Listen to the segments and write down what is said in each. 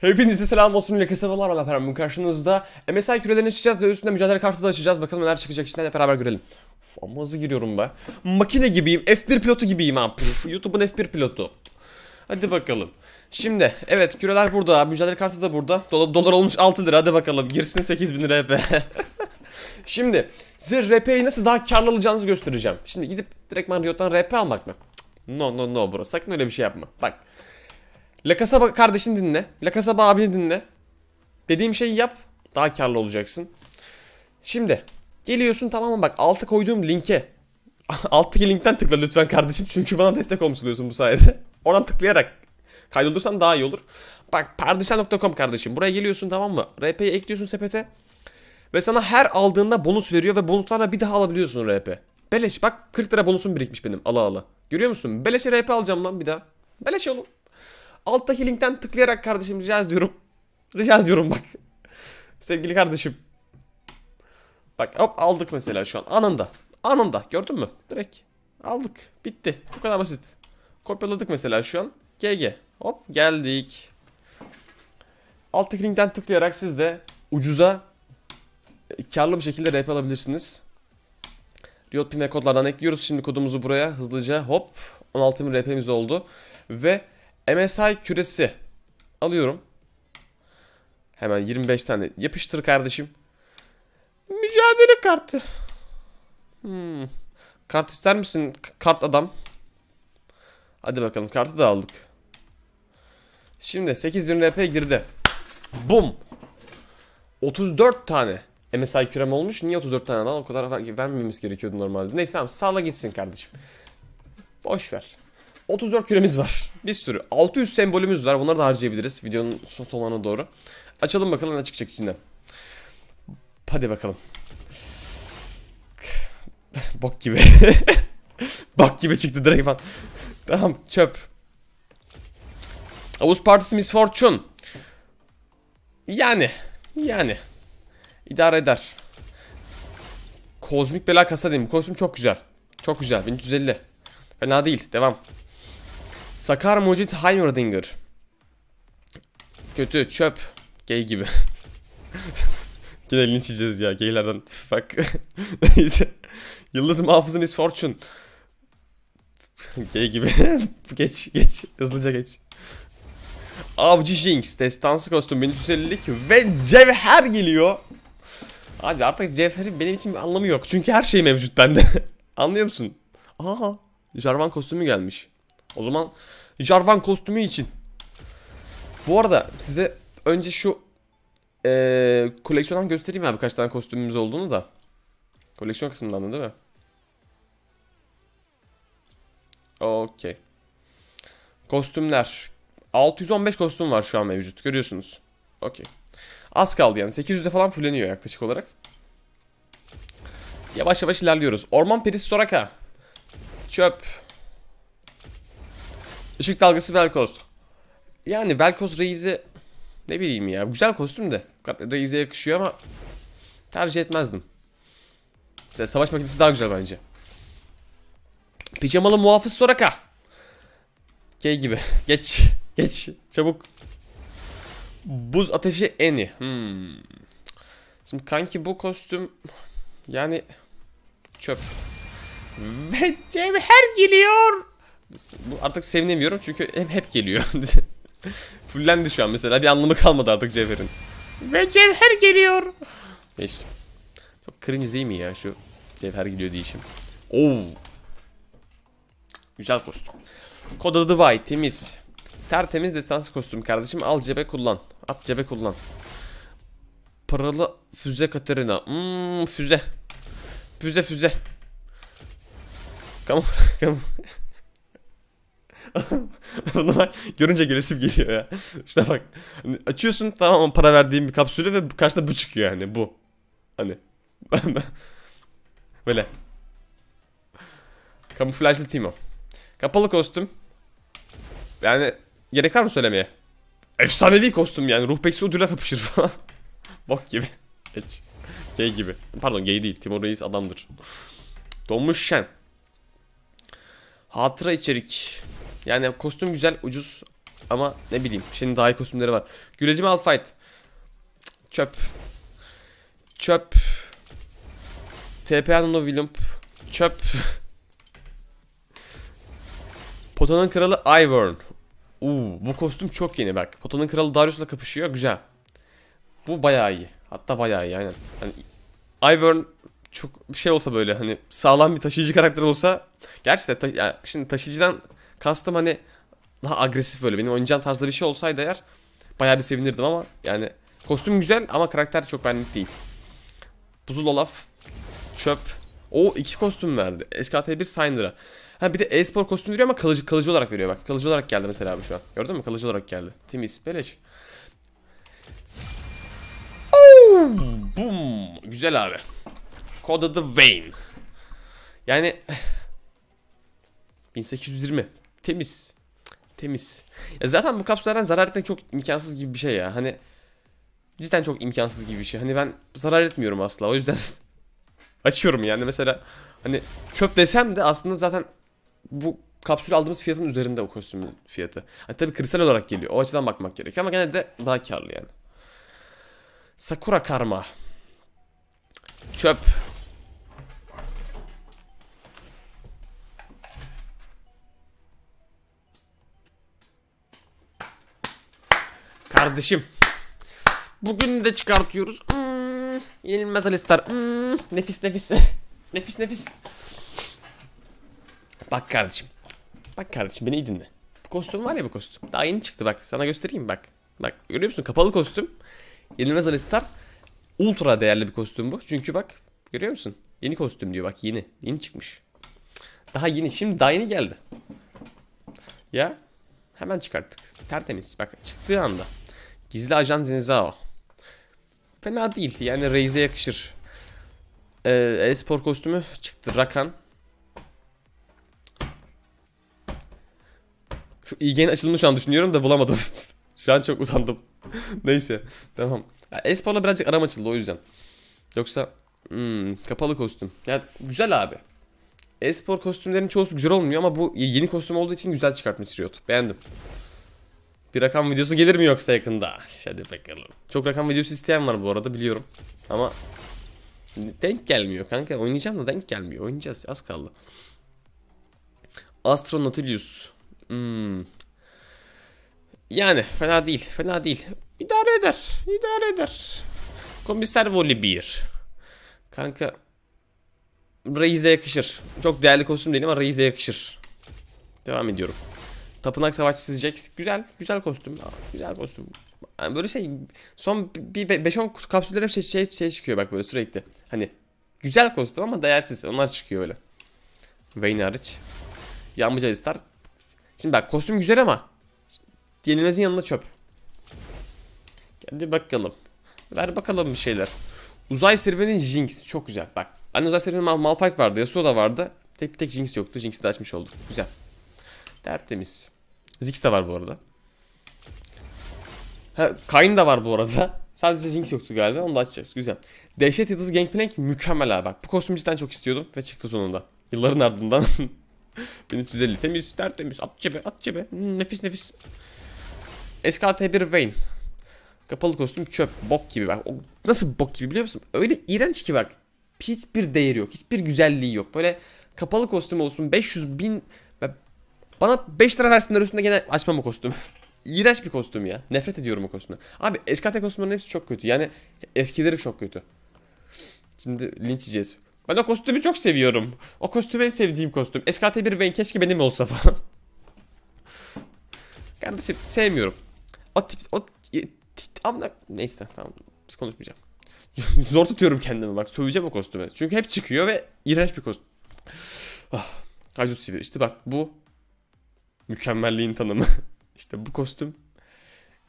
Hepinize selam olsun. Leke sefalar ben Ferhan. Bugün karşınızda MSI kürelerini açacağız ve üstünde mücadele kartı da açacağız. Bakalım neler çıkacak içinden hep beraber görelim. Uf, ama hızlı giriyorum be. Makine gibiyim. F1 pilotu gibiyim ha. YouTube'un F1 pilotu. Hadi bakalım. Şimdi evet küreler burada. Mücadele kartı da burada. Dola, dolar olmuş 6 lira. Hadi bakalım. Girsin 8000 lira be. Şimdi size RP'yi nasıl daha karlı alacağınızı göstereceğim. Şimdi gidip direktman Riot'tan RP almak mı? No no no bro. Sakın öyle bir şey yapma. Bak. La Casaba kardeşini dinle. La Casaba abini dinle. Dediğim şeyi yap. Daha karlı olacaksın. Şimdi geliyorsun tamam mı bak altı koyduğum linke. Alttaki linkten tıkla lütfen kardeşim. Çünkü bana destek olmuş oluyorsun bu sayede. Oradan tıklayarak kaydolursan daha iyi olur. Bak pardişan.com kardeşim. Buraya geliyorsun tamam mı? RP'yi ekliyorsun sepete. Ve sana her aldığında bonus veriyor ve bonuslarla bir daha alabiliyorsun RP. Beleş bak 40 lira bonusum birikmiş benim ala ala. Görüyor musun? Beleşe RP alacağım lan bir daha. Beleş oğlum. Alttaki linkten tıklayarak kardeşim rica ediyorum. Rica ediyorum bak. Sevgili kardeşim. Bak hop aldık mesela şu an anında. Anında gördün mü? Direkt aldık. Bitti. Bu kadar basit. Kopyaladık mesela şu an. GG. Hop geldik. Alttaki linkten tıklayarak siz de ucuza e, karlı bir şekilde RP alabilirsiniz. Riot Pin kodlardan ekliyoruz. Şimdi kodumuzu buraya hızlıca hop 16.000 RP'miz oldu. Ve MSI küresi alıyorum. Hemen 25 tane yapıştır kardeşim. Mücadele kartı. Hmm. Kart ister misin kart adam? Hadi bakalım kartı da aldık. Şimdi 8000 RP girdi. Bum. 34 tane MSI kürem olmuş. Niye 34 tane lan? O kadar vermememiz gerekiyordu normalde. Neyse tamam sağla gitsin kardeşim. Boş ver. 34 küremiz var. Bir sürü. 600 sembolümüz var. Bunları da harcayabiliriz videonun son sonlarına doğru. Açalım bakalım ne çıkacak içinden. Hadi bakalım. Bok gibi. Bak gibi çıktı direkt falan. tamam çöp. Avuz Partisi Misfortune. Yani. Yani. İdare eder. Kozmik bela kasa diyeyim. Kostüm çok güzel. Çok güzel. 1350. Fena değil. Devam. Sakar Mucit Heimerdinger. Kötü çöp. Gay gibi. Yine linç yiyeceğiz ya gaylerden. Bak. Yıldız muhafızı Miss Fortune. Gay gibi. geç geç. Hızlıca geç. Avcı Jinx. Destansı kostüm 1350'lik ve cevher geliyor. Abi artık cevherin benim için bir anlamı yok. Çünkü her şey mevcut bende. Anlıyor musun? Aha. Jarvan kostümü gelmiş. O zaman Jarvan kostümü için. Bu arada size önce şu ee, koleksiyondan göstereyim abi kaç tane kostümümüz olduğunu da. Koleksiyon kısmından değil mi? Okey. Kostümler. 615 kostüm var şu an mevcut. Görüyorsunuz. Okey. Az kaldı yani. 800'de falan fulleniyor yaklaşık olarak. Yavaş yavaş ilerliyoruz. Orman perisi Soraka. Çöp. Işık dalgası Velkoz. Yani Velkoz Reis'i ne bileyim ya. Güzel kostüm de. Reis'e yakışıyor ama tercih etmezdim. Mesela savaş makinesi daha güzel bence. Pijamalı muhafız Soraka. Key gibi. Geç. Geç. Çabuk. Buz ateşi eni. Hmm. Şimdi kanki bu kostüm yani çöp. Ve cevher geliyor artık sevinemiyorum çünkü hem hep geliyor. Fullendi şu an mesela bir anlamı kalmadı artık Cevher'in. Ve Cevher geliyor. Geçtim. Çok cringe değil mi ya şu Cevher geliyor diyişim. Oo. Güzel kostüm. Kod adı Vay temiz. Tertemiz desansı kostüm kardeşim al cebe kullan. At cebe kullan. Paralı füze Katerina. Hmm, füze. Füze füze. Kamu kamu. Bunu görünce gülesim geliyor ya. İşte bak hani açıyorsun tamam para verdiğim bir kapsülü ve karşıda bu çıkıyor yani bu. Hani. Böyle. Kamuflajlı Timo. Kapalı kostüm. Yani gerek var mı söylemeye? Efsanevi kostüm yani. Ruh peksi ödüle kapışır falan. Bok gibi. Geç. Gay gibi. Pardon gay değil. Timur Reis adamdır. Donmuş Şen. Hatıra içerik. Yani kostüm güzel, ucuz ama ne bileyim. Şimdi daha iyi kostümleri var. Gülecim Fight, Çöp. Çöp. TP Anno Willump. Çöp. Potanın kralı Ivern. Uu, bu kostüm çok yeni bak. Potanın kralı Darius'la kapışıyor. Güzel. Bu bayağı iyi. Hatta bayağı iyi aynen. Hani Ivern çok bir şey olsa böyle hani sağlam bir taşıyıcı karakter olsa gerçi de ta yani şimdi taşıyıcıdan Kastım hani daha agresif böyle benim oynayacağım tarzda bir şey olsaydı eğer bayağı bir sevinirdim ama yani kostüm güzel ama karakter çok benlik değil. Buzul Olaf, çöp. O iki kostüm verdi. SKT1 Syndra'a. Ha bir de e-spor kostüm veriyor ama kalıcı kalıcı olarak veriyor bak. Kalıcı olarak geldi mesela bu şu an. Gördün mü? Kalıcı olarak geldi. Temiz, beleş. Oh, boom. Güzel abi. Kod adı Vayne. Yani 1820 eh, Temiz. Temiz. Ya zaten bu kapsüllerden zarar etmek çok imkansız gibi bir şey ya. Hani cidden çok imkansız gibi bir şey. Hani ben zarar etmiyorum asla. O yüzden açıyorum yani mesela hani çöp desem de aslında zaten bu kapsül aldığımız fiyatın üzerinde o kostümün fiyatı. Hani tabii kristal olarak geliyor. O açıdan bakmak gerekiyor ama gene de daha karlı yani. Sakura karma. Çöp. kardeşim. Bugün de çıkartıyoruz. Hmm, yenilmez Alistar. Hmm, nefis nefis. nefis nefis. Bak kardeşim. Bak kardeşim beni iyi dinle. Bu kostüm var ya bu kostüm. Daha yeni çıktı bak. Sana göstereyim bak. Bak görüyor musun? Kapalı kostüm. Yenilmez Alistar. Ultra değerli bir kostüm bu. Çünkü bak görüyor musun? Yeni kostüm diyor bak yeni. Yeni çıkmış. Daha yeni. Şimdi daha yeni geldi. Ya. Hemen çıkarttık. Tertemiz. Bak çıktığı anda. Gizli ajan Zinzao. Fena değil. Yani Reis'e yakışır. Ee, e-spor kostümü çıktı. Rakan. Şu IG'nin açılımını şu an düşünüyorum da bulamadım. şu an çok utandım. Neyse. Tamam. E-sporla birazcık aram açıldı o yüzden. Yoksa hmm, kapalı kostüm. Ya güzel abi. E-spor kostümlerin çoğusu güzel olmuyor ama bu yeni kostüm olduğu için güzel çıkartmış Riot. Beğendim. Bir rakam videosu gelir mi yoksa yakında? Hadi bakalım. Çok rakam videosu isteyen var bu arada biliyorum. Ama denk gelmiyor kanka. Oynayacağım da denk gelmiyor. Oynayacağız az kaldı. Astronatilius. Hmm. Yani fena değil. Fena değil. İdare eder. İdare eder. Komiser Volibir. Kanka. Reis'e yakışır. Çok değerli kostüm değil ama Reis'e yakışır. Devam ediyorum. Tapınak savaşçısı Jax. Güzel. Güzel kostüm. güzel kostüm. Yani böyle şey son bir 5-10 kapsüller hep şey, şey, şey çıkıyor bak böyle sürekli. Hani güzel kostüm ama değersiz. Onlar çıkıyor öyle. Vayne hariç. Yanmıcı Alistar. Şimdi bak kostüm güzel ama yenilmezin yanında çöp. Hadi bakalım. Ver bakalım bir şeyler. Uzay serüvenin Jinx. Çok güzel. Bak. Hani uzay serüvenin Mal Malphite vardı. Yasuo da vardı. Tek tek Jinx yoktu. Jinx'i de açmış olduk. Güzel. Tertemiz. Zix de var bu arada. Ha, Kayn da var bu arada. Sadece Jinx yoktu galiba. Onu da açacağız. Güzel. Dehşet Yıldız Gangplank mükemmel abi. bu kostümü cidden çok istiyordum ve çıktı sonunda. Yılların ardından. 1350 temiz, tertemiz. At cebe, at cebe. Hmm, nefis nefis. SKT1 Vayne. Kapalı kostüm çöp. Bok gibi bak. O nasıl bok gibi biliyor musun? Öyle iğrenç ki bak. Hiçbir değeri yok. Hiçbir güzelliği yok. Böyle kapalı kostüm olsun 500 bin bana 5 lira versinler üstünde gene açmam o kostümü. İğrenç bir kostüm ya. Nefret ediyorum o kostümden. Abi SKT kostümlerin hepsi çok kötü. Yani eskileri çok kötü. Şimdi linç yiyeceğiz. Ben o kostümü çok seviyorum. O kostüm en sevdiğim kostüm. SKT1 Vayne keşke benim olsa falan. Kardeşim sevmiyorum. O tip... O... Amla... Neyse tamam. Biz konuşmayacağım. Zor tutuyorum kendimi bak. Söveceğim o kostümü. Çünkü hep çıkıyor ve iğrenç bir kostüm. Ah. Haydut Sivir işte bak bu Mükemmelliğin tanımı. işte bu kostüm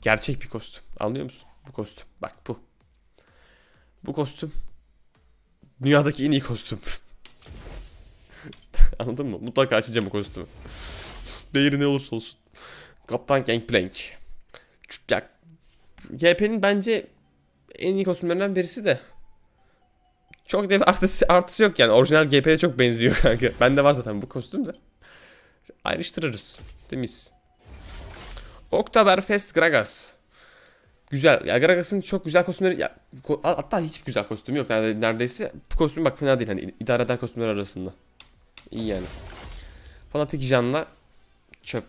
gerçek bir kostüm. Anlıyor musun? Bu kostüm. Bak bu. Bu kostüm dünyadaki en iyi kostüm. Anladın mı? Mutlaka açacağım bu kostümü. Değeri ne olursa olsun. Kaptan Gangplank. Ya GP'nin bence en iyi kostümlerinden birisi de. Çok dev artısı, artısı yok yani. Orijinal GP'ye çok benziyor kanka. Bende var zaten bu kostüm de ayrıştırırız. Temiz. Oktoberfest Gragas. Güzel. Ya Gragas'ın çok güzel kostümleri ya, ko hatta hiç güzel kostümü yok neredeyse. Bu kostüm bak fena değil hani idare eder kostümler arasında. İyi yani. Fanatik Jan'la çöp.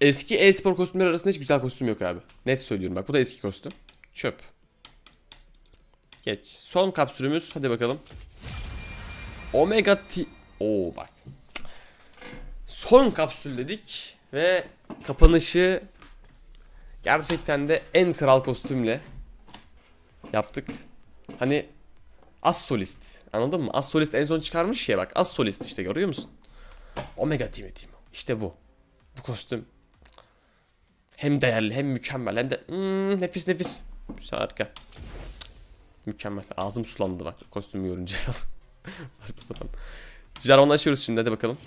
Eski e-spor kostümler arasında hiç güzel kostüm yok abi. Net söylüyorum bak bu da eski kostüm. Çöp. Geç. Son kapsülümüz hadi bakalım. Omega T... Oo bak son kapsül dedik ve kapanışı gerçekten de en kral kostümle yaptık. Hani az solist anladın mı? Az solist en son çıkarmış ya bak az solist işte görüyor musun? Omega Team Team işte bu. Bu kostüm hem değerli hem mükemmel hem de hmm, nefis nefis. Harika. Mükemmel. Ağzım sulandı bak kostümü görünce. Saçma sapan. Jarvan'ı açıyoruz şimdi hadi bakalım.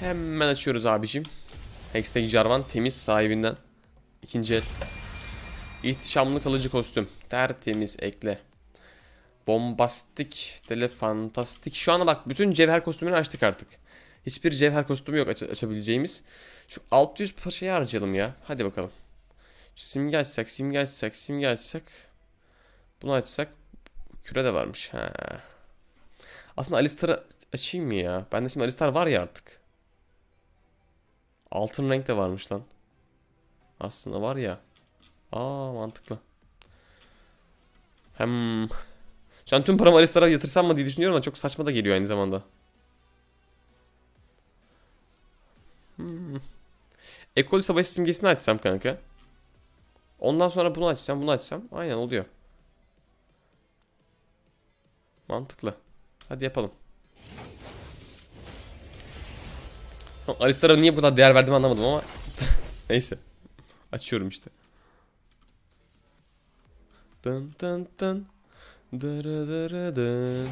Hemen açıyoruz abicim. Hextech Jarvan temiz sahibinden. İkinci el. İhtişamlı kalıcı kostüm. Tertemiz ekle. Bombastik. Tele fantastik. Şu ana bak bütün cevher kostümünü açtık artık. Hiçbir cevher kostümü yok aç açabileceğimiz. Şu 600 parçayı harcayalım ya. Hadi bakalım. Şu simge açsak, simge açsak, simge açsak. Bunu açsak. Küre de varmış. Ha. Aslında Alistar'ı açayım mı ya? Bende şimdi Alistar var ya artık. Altın renk de varmış lan. Aslında var ya. Aa mantıklı. Hem şu an tüm paramı Alistar'a yatırsam mı diye düşünüyorum ama çok saçma da geliyor aynı zamanda. Hmm. Ekol savaş simgesini açsam kanka. Ondan sonra bunu açsam bunu açsam aynen oluyor. Mantıklı. Hadi yapalım. Alistar'a niye bu kadar değer verdim anlamadım ama. Neyse. Açıyorum işte. Dın dın dın. Dırı dırı dın.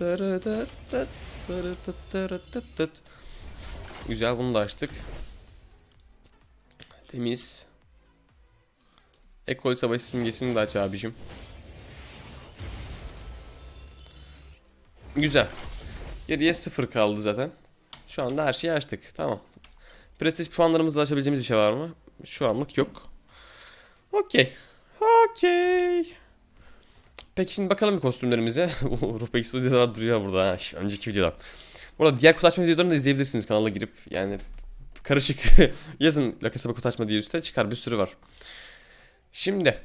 Dırı dıt Dırı dıt dırı dıt dıt. Güzel bunu da açtık. Temiz. Ekol savaş simgesini de aç abicim. Güzel. Geriye sıfır kaldı zaten. Şu anda her şeyi açtık. Tamam. Prestij puanlarımızla açabileceğimiz bir şey var mı? Şu anlık yok. Okey. Okey. Peki şimdi bakalım bir kostümlerimize. Rupex Studios'da duruyor burada. Ha, önceki videodan. Burada diğer kutu videolarını da izleyebilirsiniz kanala girip. Yani karışık. Yazın La Casaba kutu açma diye üstte çıkar bir sürü var. Şimdi.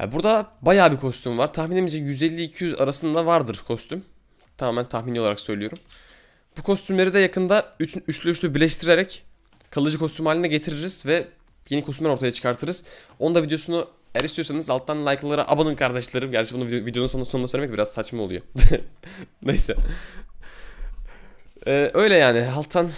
Ya burada bayağı bir kostüm var. Tahminimce 150-200 arasında vardır kostüm. Tamamen tahmini olarak söylüyorum. Bu kostümleri de yakında üç, üçlü üçlü birleştirerek kalıcı kostüm haline getiririz ve yeni kostümler ortaya çıkartırız. Onun da videosunu eğer istiyorsanız alttan like'lara abanın kardeşlerim. Gerçi bunu video, videonun sonu, sonunda söylemek biraz saçma oluyor. Neyse. Ee, öyle yani alttan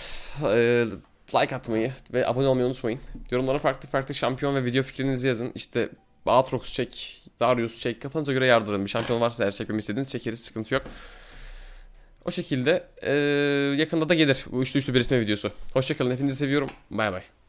e, like atmayı ve abone olmayı unutmayın. Yorumlara farklı farklı şampiyon ve video fikrinizi yazın. İşte Aatrox çek, Darius çek. Kafanıza göre yardım edin. Bir şampiyon varsa eğer çekmemi istediğiniz çekeriz. Sıkıntı yok. O şekilde ee, yakında da gelir bu üçlü üçlü bir resme videosu. Hoşçakalın hepinizi seviyorum. Bay bay.